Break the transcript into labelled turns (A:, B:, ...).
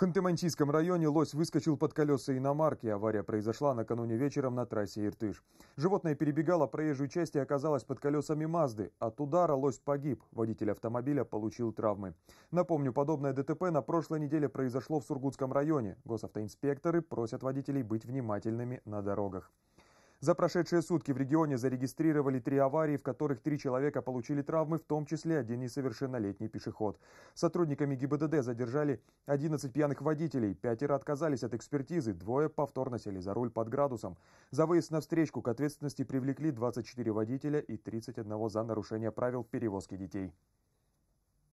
A: Ханты-Мансийском районе лось выскочил под колеса иномарки. Авария произошла накануне вечером на трассе Иртыш. Животное перебегало проезжую часть и оказалось под колесами Мазды. От удара лось погиб. Водитель автомобиля получил травмы. Напомню, подобное ДТП на прошлой неделе произошло в Сургутском районе. Госавтоинспекторы просят водителей быть внимательными на дорогах. За прошедшие сутки в регионе зарегистрировали три аварии, в которых три человека получили травмы, в том числе один несовершеннолетний пешеход. Сотрудниками ГИБДД задержали 11 пьяных водителей, пятеро отказались от экспертизы, двое повторно сели за руль под градусом. За выезд на встречку к ответственности привлекли 24 водителя и 31 за нарушение правил перевозки детей.